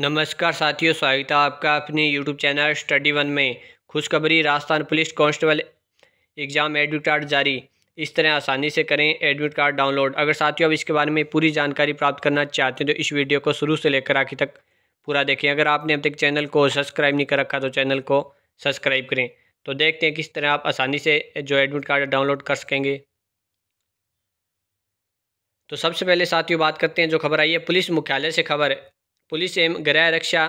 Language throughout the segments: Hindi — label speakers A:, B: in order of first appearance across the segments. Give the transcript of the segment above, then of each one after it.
A: नमस्कार साथियों स्वागत है आपका अपने यूट्यूब चैनल स्टडी वन में खुशखबरी Rajasthan police constable exam admit card जारी इस तरह आसानी से करें एडमिट कार्ड डाउनलोड अगर साथियों आप इसके बारे में पूरी जानकारी प्राप्त करना चाहते हैं तो इस वीडियो को शुरू से लेकर आखिर तक पूरा देखें अगर आपने अब तक चैनल को सब्सक्राइब नहीं कर रखा तो चैनल को सब्सक्राइब करें तो देखते हैं किस तरह आप आसानी से जो एडमिट कार्ड डाउनलोड कर सकेंगे तो सबसे पहले साथियों बात करते हैं जो खबर आई है पुलिस मुख्यालय से खबर पुलिस एवं गृह रक्षा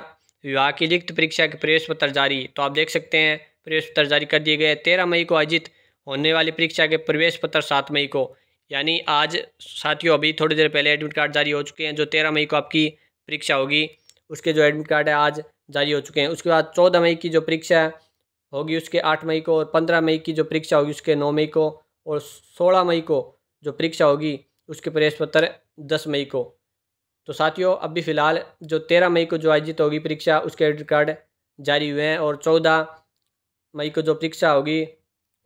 A: विभाग की लिखित परीक्षा के प्रवेश पत्र जारी तो आप देख सकते हैं प्रवेश पत्र जारी कर दिए गए तेरह मई को आयोजित होने वाली परीक्षा के प्रवेश पत्र सात मई को यानी आज साथियों अभी थोड़ी देर पहले एडमिट कार्ड जारी हो चुके हैं जो तेरह मई को आपकी परीक्षा होगी उसके जो एडमिट कार्ड है आज जारी हो चुके हैं उसके बाद चौदह मई की जो परीक्षा होगी उसके आठ मई को और पंद्रह मई की जो परीक्षा होगी उसके नौ मई को और सोलह मई को जो परीक्षा होगी उसके प्रवेश पत्र दस मई को तो साथियों अभी फ़िलहाल जो तेरह मई को जो आयोजित होगी परीक्षा उसके एडमिट कार्ड जारी हुए हैं और चौदह मई को जो परीक्षा होगी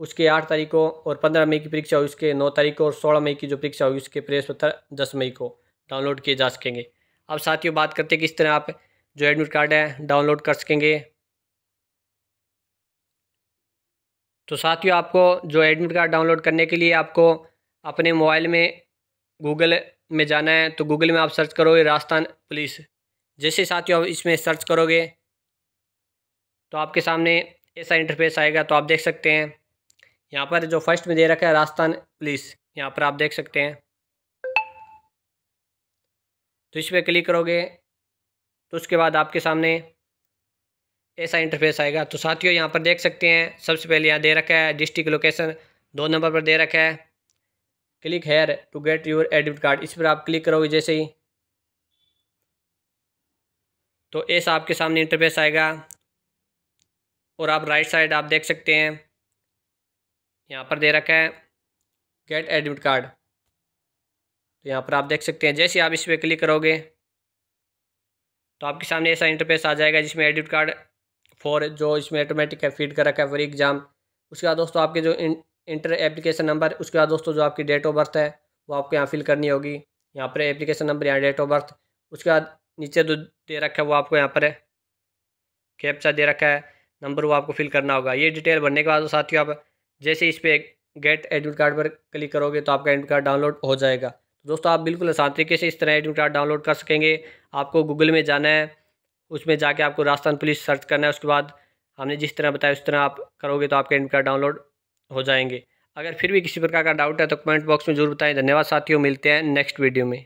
A: उसके आठ तारीख को और पंद्रह मई की परीक्षा होगी उसके नौ तारीख को और सोलह मई की जो परीक्षा होगी उसके प्रेस पत्थर दस मई को डाउनलोड किए जा सकेंगे अब साथियों बात करते हैं किस तरह आप जो एडमिट कार्ड है डाउनलोड कर सकेंगे तो साथियों आपको जो एडमिट कार्ड डाउनलोड करने के लिए आपको अपने मोबाइल में गूगल में जाना है तो गूगल में आप सर्च करोगे राजस्थान पुलिस जैसे साथियों आप इसमें सर्च करोगे तो आपके सामने ऐसा इंटरफेस आएगा तो आप देख सकते हैं यहाँ पर जो फर्स्ट में दे रखा है राजस्थान पुलिस यहाँ पर आप देख सकते हैं तो इस पर क्लिक करोगे तो उसके बाद आपके सामने ऐसा इंटरफेस आएगा तो साथियों यहाँ पर देख सकते हैं सबसे पहले यहाँ दे रखा है डिस्ट्रिक्ट लोकेशन दो नंबर पर दे रखा है click here to get your admit card इस पर आप क्लिक करोगे जैसे ही तो ऐसा आपके सामने इंटरफेस आएगा और आप राइट साइड आप देख सकते हैं यहाँ पर दे रखा है गेट एडमिट कार्ड तो यहाँ पर आप देख सकते हैं जैसे आप इस पर क्लिक करोगे तो आपके सामने ऐसा इंटरफेस आ जाएगा जिसमें एडमिट कार्ड फॉर जो इसमें ऑटोमेटिक है फीड कर रखा है फॉर एग्ज़ाम उसके बाद दोस्तों आपके जो इंटर एप्लीकेशन नंबर उसके बाद दोस्तों जो आपकी डेट ऑफ बर्थ है वो आपको यहाँ फिल करनी होगी यहाँ पर एप्लीकेशन नंबर यहाँ डेट ऑफ बर्थ उसके बाद नीचे जो दे रखा है वो आपको यहाँ पर कैप्चा दे रखा है नंबर वो आपको फिल करना होगा ये डिटेल भरने के बाद साथियों आप जैसे इस पर गेट एडमिट कार्ड पर क्लिक करोगे तो आपका एडमिट कार्ड डाउनलोड हो जाएगा तो दोस्तों आप बिल्कुल आसान तरीके से इस तरह एडमिट कार्ड डाउनलोड कर सकेंगे आपको गूगल में जाना है उसमें जाके आपको राजस्थान पुलिस सर्च करना है उसके बाद हमने जिस तरह बताया उस तरह आप करोगे तो आपका एडमिट कार्ड डाउनलोड हो जाएंगे अगर फिर भी किसी प्रकार का डाउट है तो कमेंट बॉक्स में जरूर बताएं धन्यवाद साथियों मिलते हैं नेक्स्ट वीडियो में